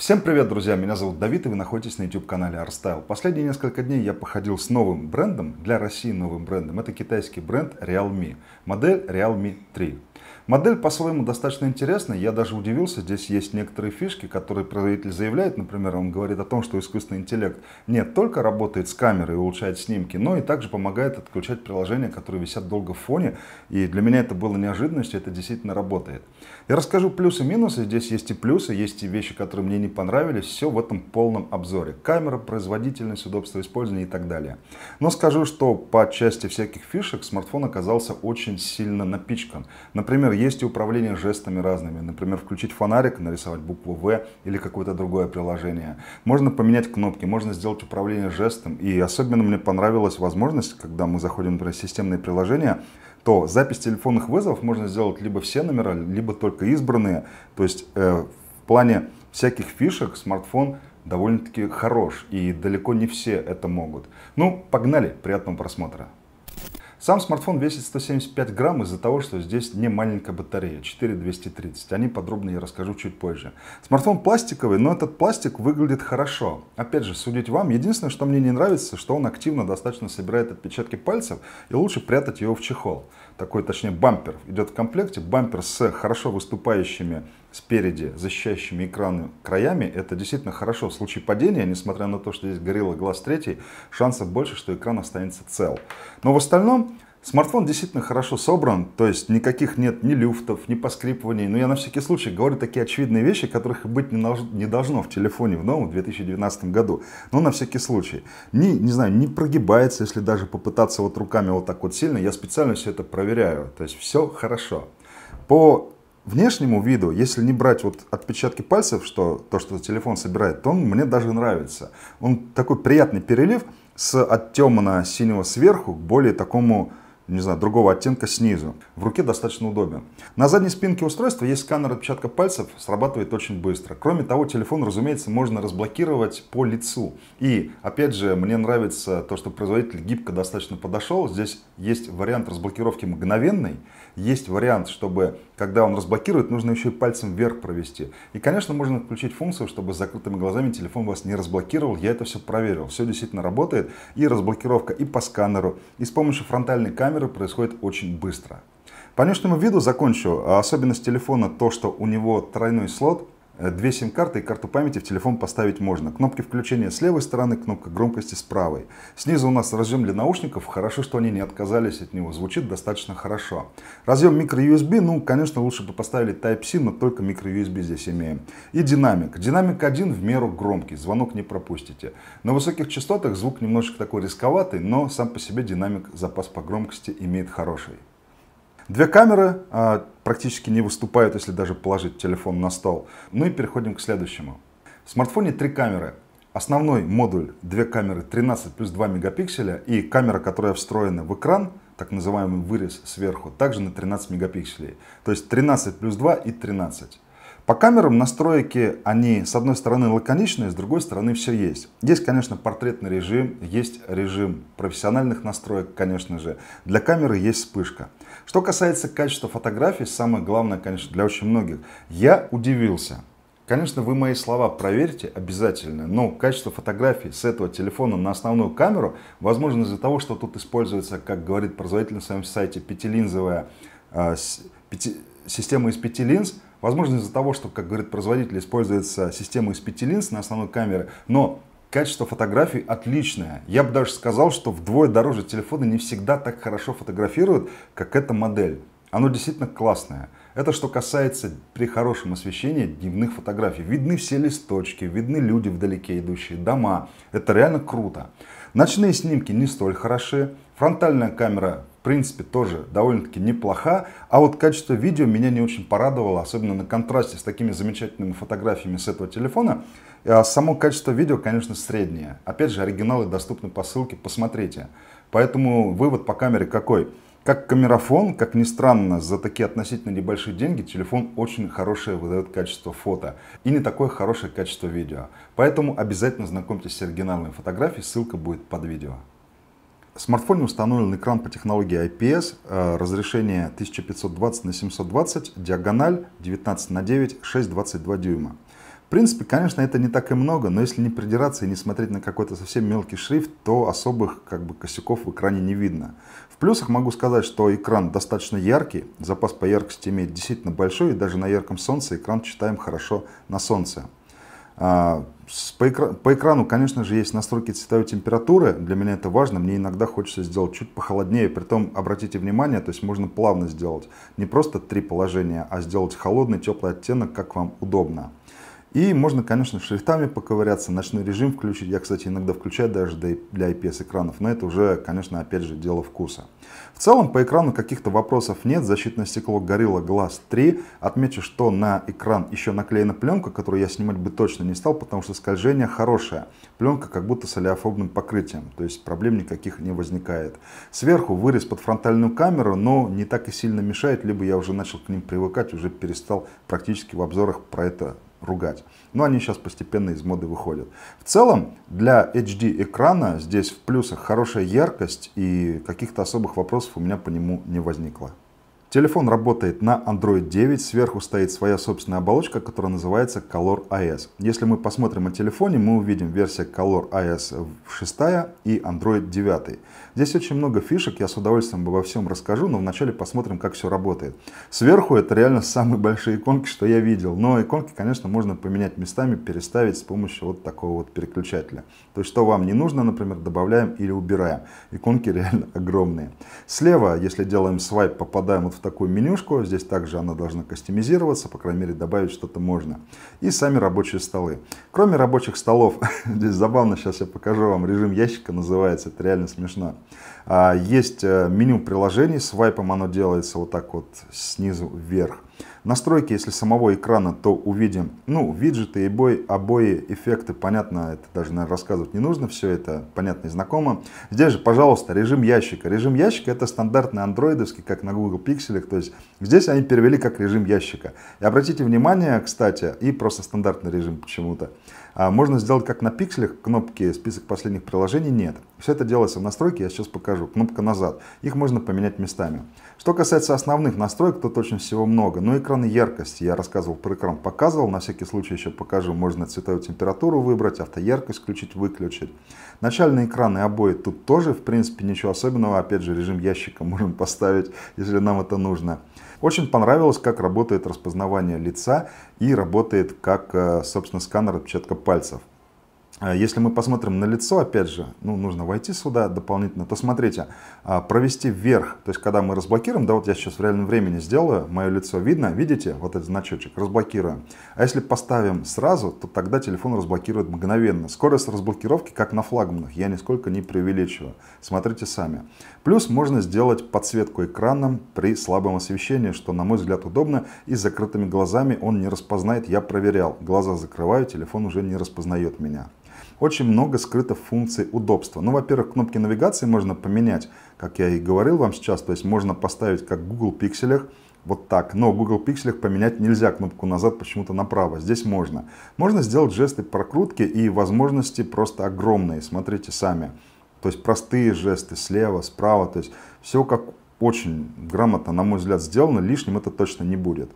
Всем привет, друзья! Меня зовут Давид, и вы находитесь на YouTube-канале ArtStyle. Последние несколько дней я походил с новым брендом, для России новым брендом. Это китайский бренд Realme, модель Realme 3. Модель по-своему достаточно интересная, я даже удивился, здесь есть некоторые фишки, которые производитель заявляет, например, он говорит о том, что искусственный интеллект не только работает с камерой и улучшает снимки, но и также помогает отключать приложения, которые висят долго в фоне, и для меня это было неожиданностью, это действительно работает. Я расскажу плюсы и минусы, здесь есть и плюсы, есть и вещи, которые мне не понравились, все в этом полном обзоре. Камера, производительность, удобство использования и так далее. Но скажу, что по части всяких фишек смартфон оказался очень сильно напичкан. Например, есть и управление жестами разными. Например, включить фонарик, нарисовать букву В или какое-то другое приложение. Можно поменять кнопки, можно сделать управление жестом. И особенно мне понравилась возможность, когда мы заходим, например, в системные приложения, то запись телефонных вызовов можно сделать либо все номера, либо только избранные. То есть э, в плане всяких фишек смартфон довольно-таки хорош, и далеко не все это могут. Ну, погнали, приятного просмотра. Сам смартфон весит 175 грамм из-за того, что здесь не маленькая батарея, 4230. О ней подробно я расскажу чуть позже. Смартфон пластиковый, но этот пластик выглядит хорошо. Опять же, судить вам. Единственное, что мне не нравится, что он активно достаточно собирает отпечатки пальцев и лучше прятать его в чехол. Такой, точнее, бампер идет в комплекте. Бампер с хорошо выступающими спереди, защищающими экраны краями, это действительно хорошо. В случае падения, несмотря на то, что здесь горело глаз третий, шансов больше, что экран останется цел. Но в остальном Смартфон действительно хорошо собран, то есть никаких нет ни люфтов, ни поскрипываний. Но я на всякий случай говорю такие очевидные вещи, которых быть не должно в телефоне в новом 2019 году. Но на всякий случай. Ни, не знаю, не прогибается, если даже попытаться вот руками вот так вот сильно. Я специально все это проверяю. То есть все хорошо. По внешнему виду, если не брать вот отпечатки пальцев, что то, что телефон собирает, то он мне даже нравится. Он такой приятный перелив с от темно-синего сверху к более такому не знаю, другого оттенка снизу. В руке достаточно удобен. На задней спинке устройства есть сканер отпечатка пальцев, срабатывает очень быстро. Кроме того, телефон, разумеется, можно разблокировать по лицу. И, опять же, мне нравится то, что производитель гибко достаточно подошел. Здесь есть вариант разблокировки мгновенной, есть вариант, чтобы, когда он разблокирует, нужно еще и пальцем вверх провести. И, конечно, можно включить функцию, чтобы с закрытыми глазами телефон вас не разблокировал. Я это все проверил. Все действительно работает. И разблокировка и по сканеру, и с помощью фронтальной камеры камеры происходит очень быстро. По внешнему виду закончу. А особенность телефона то, что у него тройной слот – Э, две сим-карты и карту памяти в телефон поставить можно. Кнопки включения с левой стороны, кнопка громкости с правой. Снизу у нас разъем для наушников. Хорошо, что они не отказались от него. Звучит достаточно хорошо. Разъем microUSB. Ну, конечно, лучше бы поставили Type-C, но только microUSB здесь имеем. И динамик. Динамик один в меру громкий. Звонок не пропустите. На высоких частотах звук немножечко такой рисковатый, но сам по себе динамик запас по громкости имеет хороший. Две камеры а, практически не выступают, если даже положить телефон на стол. Ну и переходим к следующему. В смартфоне три камеры. Основной модуль, две камеры 13 плюс 2 мегапикселя и камера, которая встроена в экран, так называемый вырез сверху, также на 13 мегапикселей. То есть 13 плюс 2 и 13. По камерам настройки, они с одной стороны лаконичные, с другой стороны все есть. Есть, конечно, портретный режим, есть режим профессиональных настроек, конечно же. Для камеры есть вспышка. Что касается качества фотографий, самое главное, конечно, для очень многих, я удивился. Конечно, вы мои слова проверьте обязательно, но качество фотографий с этого телефона на основную камеру, возможно, из-за того, что тут используется, как говорит производитель на своем сайте, пятилинзовая э, пяти, система из пяти линз, Возможно, из-за того, что, как говорит производитель, используется система из пяти линз на основной камере, но качество фотографий отличное. Я бы даже сказал, что вдвое дороже телефоны не всегда так хорошо фотографируют, как эта модель. Оно действительно классное. Это что касается при хорошем освещении дневных фотографий. Видны все листочки, видны люди вдалеке идущие, дома. Это реально круто. Ночные снимки не столь хороши. Фронтальная камера в принципе, тоже довольно-таки неплоха. А вот качество видео меня не очень порадовало, особенно на контрасте с такими замечательными фотографиями с этого телефона. А само качество видео, конечно, среднее. Опять же, оригиналы доступны по ссылке, посмотрите. Поэтому вывод по камере какой? Как камерафон, как ни странно, за такие относительно небольшие деньги телефон очень хорошее выдает качество фото и не такое хорошее качество видео. Поэтому обязательно знакомьтесь с оригинальными фотографиями, ссылка будет под видео. В смартфоне установлен экран по технологии IPS, э, разрешение 1520 на 720, диагональ 19 на 9, 6,22 дюйма. В принципе, конечно, это не так и много, но если не придираться и не смотреть на какой-то совсем мелкий шрифт, то особых как бы, косяков в экране не видно. В плюсах могу сказать, что экран достаточно яркий, запас по яркости имеет действительно большой, и даже на ярком солнце экран читаем хорошо на солнце. А, по, экрану, конечно же, есть настройки цветовой температуры. Для меня это важно. Мне иногда хочется сделать чуть похолоднее. Притом, обратите внимание, то есть можно плавно сделать не просто три положения, а сделать холодный, теплый оттенок, как вам удобно. И можно, конечно, шрифтами поковыряться, ночной режим включить. Я, кстати, иногда включаю даже для IPS-экранов, но это уже, конечно, опять же, дело вкуса. В целом, по экрану каких-то вопросов нет. Защитное стекло Gorilla Glass 3. Отмечу, что на экран еще наклеена пленка, которую я снимать бы точно не стал, потому что скольжение хорошее. Пленка как будто с олеофобным покрытием, то есть проблем никаких не возникает. Сверху вырез под фронтальную камеру, но не так и сильно мешает, либо я уже начал к ним привыкать, уже перестал практически в обзорах про это ругать. Но они сейчас постепенно из моды выходят. В целом, для HD-экрана здесь в плюсах хорошая яркость и каких-то особых вопросов у меня по нему не возникло. Телефон работает на Android 9, сверху стоит своя собственная оболочка, которая называется Color AS. Если мы посмотрим на телефоне, мы увидим версия Color AS 6 и Android 9. Здесь очень много фишек, я с удовольствием обо всем расскажу, но вначале посмотрим, как все работает. Сверху это реально самые большие иконки, что я видел, но иконки, конечно, можно поменять местами, переставить с помощью вот такого вот переключателя. То есть, что вам не нужно, например, добавляем или убираем. Иконки реально огромные. Слева, если делаем свайп, попадаем вот в такую менюшку. Здесь также она должна кастомизироваться, по крайней мере добавить что-то можно. И сами рабочие столы. Кроме рабочих столов, здесь забавно, сейчас я покажу вам, режим ящика называется, это реально смешно. А, есть э, меню приложений, свайпом оно делается вот так вот снизу вверх. Настройки, если самого экрана, то увидим, ну, виджеты, обои, обои, эффекты, понятно, это даже, наверное, рассказывать не нужно, все это понятно и знакомо. Здесь же, пожалуйста, режим ящика. Режим ящика это стандартный андроидовский, как на Google Pixel, пикселях. То есть здесь они перевели как режим ящика. И обратите внимание, кстати, и просто стандартный режим почему-то. А можно сделать как на пикселях, кнопки список последних приложений нет. Все это делается в настройке, я сейчас покажу. Кнопка назад. Их можно поменять местами. Что касается основных настроек, то точно всего много. Но ну, экран и яркость. Я рассказывал про экран, показывал. На всякий случай еще покажу. Можно цветовую температуру выбрать, автояркость включить, выключить. Начальные экраны обои тут тоже, в принципе, ничего особенного. Опять же, режим ящика можем поставить, если нам это нужно. Очень понравилось, как работает распознавание лица и работает как, э, собственно, сканер отпечатка пальцев. А, если мы посмотрим на лицо, опять же, ну, нужно войти сюда дополнительно, то смотрите, а, провести вверх, то есть когда мы разблокируем, да, вот я сейчас в реальном времени сделаю, мое лицо видно, видите, вот этот значочек, разблокируем. А если поставим сразу, то тогда телефон разблокирует мгновенно. Скорость разблокировки, как на флагманах, я нисколько не преувеличиваю, смотрите сами. Плюс можно сделать подсветку экраном при слабом освещении, что, на мой взгляд, удобно, и с закрытыми глазами он не распознает, я проверял. Глаза закрываю, телефон уже не распознает меня очень много скрыто функций удобства. Ну, во-первых, кнопки навигации можно поменять, как я и говорил вам сейчас, то есть можно поставить как в Google Pixel, вот так. Но в Google Pixel поменять нельзя кнопку назад почему-то направо. Здесь можно. Можно сделать жесты прокрутки и возможности просто огромные. Смотрите сами. То есть простые жесты слева, справа. То есть все как очень грамотно, на мой взгляд, сделано. Лишним это точно не будет.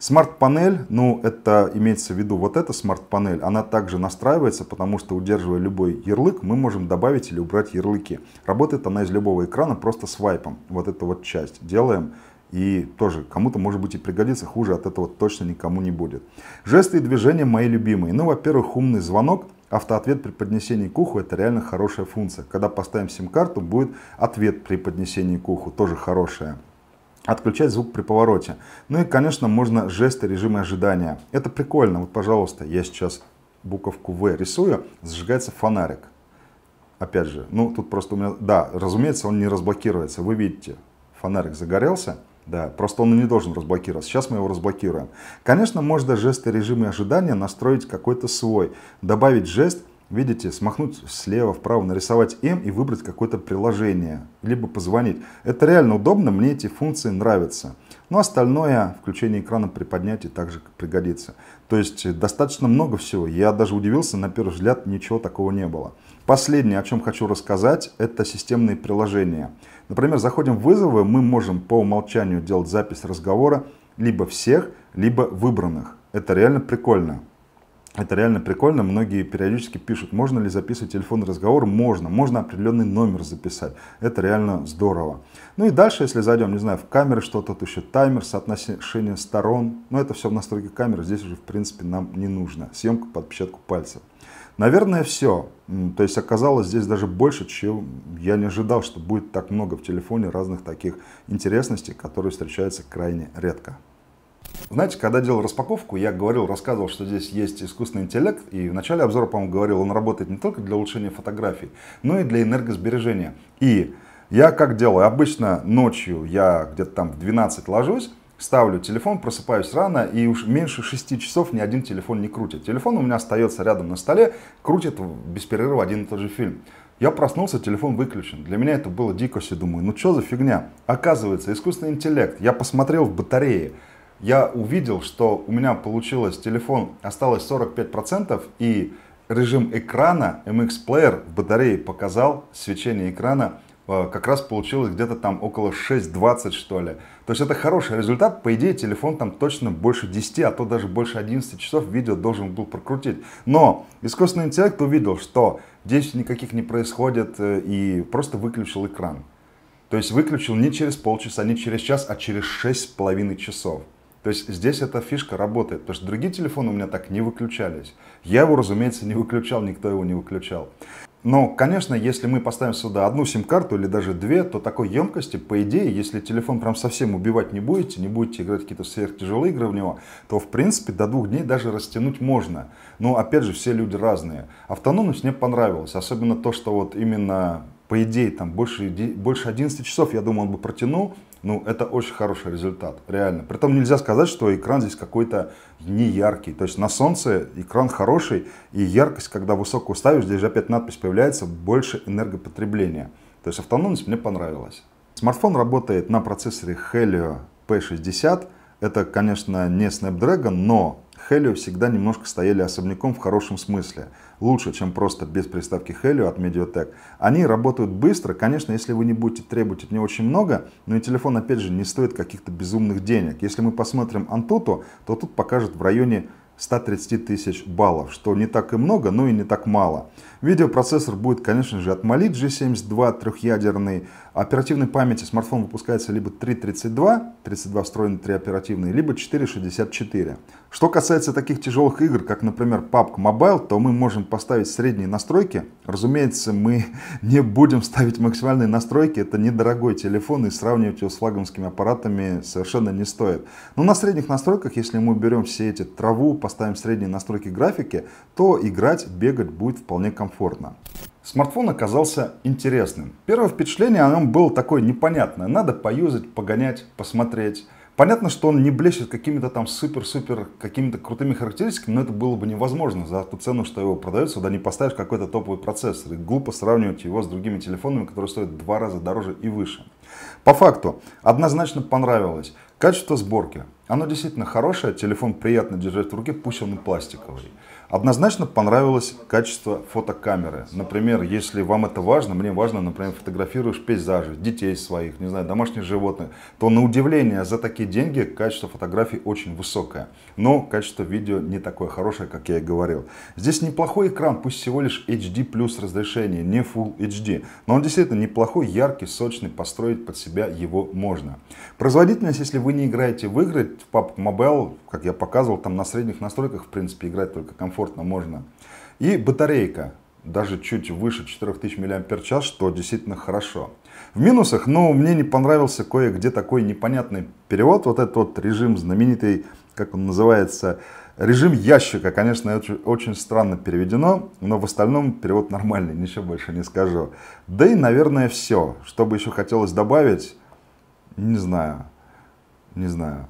Смарт-панель, ну это имеется в виду вот эта смарт-панель, она также настраивается, потому что удерживая любой ярлык, мы можем добавить или убрать ярлыки. Работает она из любого экрана просто свайпом, вот эту вот часть. Делаем и тоже кому-то может быть и пригодится, хуже от этого точно никому не будет. Жесты и движения мои любимые. Ну, во-первых, умный звонок. Автоответ при поднесении к уху это реально хорошая функция. Когда поставим сим-карту, будет ответ при поднесении к уху, тоже хорошая отключать звук при повороте. Ну и, конечно, можно жесты режима ожидания. Это прикольно. Вот, пожалуйста, я сейчас буковку В рисую, зажигается фонарик. Опять же, ну тут просто у меня... Да, разумеется, он не разблокируется. Вы видите, фонарик загорелся. Да, просто он и не должен разблокироваться. Сейчас мы его разблокируем. Конечно, можно жесты режима ожидания настроить какой-то свой. Добавить жест, Видите, смахнуть слева, вправо, нарисовать M и выбрать какое-то приложение, либо позвонить. Это реально удобно, мне эти функции нравятся. Но остальное, включение экрана при поднятии, также пригодится. То есть э, достаточно много всего. Я даже удивился, на первый взгляд ничего такого не было. Последнее, о чем хочу рассказать, это системные приложения. Например, заходим в вызовы, мы можем по умолчанию делать запись разговора либо всех, либо выбранных. Это реально прикольно. Это реально прикольно. Многие периодически пишут, можно ли записывать телефонный разговор. Можно. Можно определенный номер записать. Это реально здорово. Ну и дальше, если зайдем, не знаю, в камеры что тут еще, таймер, соотношение сторон. Но это все в настройке камеры. Здесь уже, в принципе, нам не нужно. Съемка под отпечатку пальцев. Наверное, все. То есть оказалось здесь даже больше, чем я не ожидал, что будет так много в телефоне разных таких интересностей, которые встречаются крайне редко. Знаете, когда делал распаковку, я говорил, рассказывал, что здесь есть искусственный интеллект, и в начале обзора, по-моему, говорил, он работает не только для улучшения фотографий, но и для энергосбережения. И я как делаю? Обычно ночью я где-то там в 12 ложусь, ставлю телефон, просыпаюсь рано, и уж меньше 6 часов ни один телефон не крутит. Телефон у меня остается рядом на столе, крутит без перерыва один и тот же фильм. Я проснулся, телефон выключен. Для меня это было дико, все думаю, ну что за фигня? Оказывается, искусственный интеллект. Я посмотрел в батарее я увидел, что у меня получилось телефон, осталось 45% и режим экрана MX Player в батарее показал свечение экрана э, как раз получилось где-то там около 6.20 что ли. То есть это хороший результат. По идее телефон там точно больше 10, а то даже больше 11 часов видео должен был прокрутить. Но искусственный интеллект увидел, что действий никаких не происходит э, и просто выключил экран. То есть выключил не через полчаса, не через час, а через 6,5 часов. То есть здесь эта фишка работает, потому что другие телефоны у меня так не выключались. Я его, разумеется, не выключал, никто его не выключал. Но, конечно, если мы поставим сюда одну сим-карту или даже две, то такой емкости, по идее, если телефон прям совсем убивать не будете, не будете играть какие-то сверхтяжелые игры в него, то, в принципе, до двух дней даже растянуть можно. Но, опять же, все люди разные. Автономность мне понравилась, особенно то, что вот именно по идее, там больше, больше 11 часов, я думаю, он бы протянул, ну, это очень хороший результат, реально. Притом нельзя сказать, что экран здесь какой-то неяркий. То есть на солнце экран хороший, и яркость, когда высокую ставишь, здесь же опять надпись появляется, больше энергопотребления. То есть автономность мне понравилась. Смартфон работает на процессоре Helio P60. Это, конечно, не Snapdragon, но Хелио всегда немножко стояли особняком в хорошем смысле. Лучше, чем просто без приставки Хелио от Mediatek. Они работают быстро, конечно, если вы не будете требовать от него очень много, но и телефон, опять же, не стоит каких-то безумных денег. Если мы посмотрим Antutu, то тут покажет в районе 130 тысяч баллов, что не так и много, но и не так мало. Видеопроцессор будет, конечно же, от Mali G72 трехъядерный, оперативной памяти смартфон выпускается либо 3.32, 32 встроенный 3 оперативные, либо 4.64. Что касается таких тяжелых игр, как, например, PUBG Mobile, то мы можем поставить средние настройки. Разумеется, мы не будем ставить максимальные настройки, это недорогой телефон и сравнивать его с флагманскими аппаратами совершенно не стоит. Но на средних настройках, если мы берем все эти траву, поставим средние настройки графики, то играть, бегать будет вполне комфортно. Смартфон оказался интересным. Первое впечатление о нем было такое непонятное. Надо поюзать, погонять, посмотреть. Понятно, что он не блещет какими-то там супер-супер, какими-то крутыми характеристиками, но это было бы невозможно за ту цену, что его продают, сюда не поставишь какой-то топовый процессор. И глупо сравнивать его с другими телефонами, которые стоят в два раза дороже и выше. По факту, однозначно понравилось. Качество сборки оно действительно хорошее, телефон приятно держать в руке, пусть он и пластиковый. Однозначно понравилось качество фотокамеры. Например, если вам это важно, мне важно, например, фотографируешь пейзажи, детей своих, не знаю, домашних животных, то на удивление за такие деньги качество фотографий очень высокое. Но качество видео не такое хорошее, как я и говорил. Здесь неплохой экран, пусть всего лишь HD плюс разрешение, не Full HD. Но он действительно неплохой, яркий, сочный, построить под себя его можно. Производительность, если вы не играете в игры, в PUBG Mobile, как я показывал, там на средних настройках, в принципе, играть только комфортно можно. И батарейка даже чуть выше 4000 мАч, что действительно хорошо. В минусах, ну, мне не понравился кое-где такой непонятный перевод. Вот этот вот режим знаменитый, как он называется, режим ящика, конечно, очень, очень странно переведено, но в остальном перевод нормальный, ничего больше не скажу. Да и, наверное, все. Что бы еще хотелось добавить, не знаю, не знаю.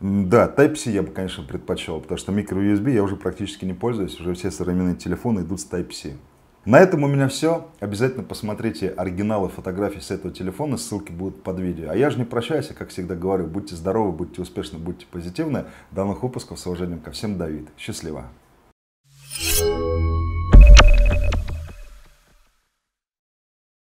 Да, Type-C я бы, конечно, предпочел, потому что Micro usb я уже практически не пользуюсь, уже все современные телефоны идут с Type-C. На этом у меня все. Обязательно посмотрите оригиналы фотографий с этого телефона, ссылки будут под видео. А я же не прощаюсь, а как всегда говорю, будьте здоровы, будьте успешны, будьте позитивны. До новых выпусков, с уважением ко всем, Давид. Счастливо! Thank you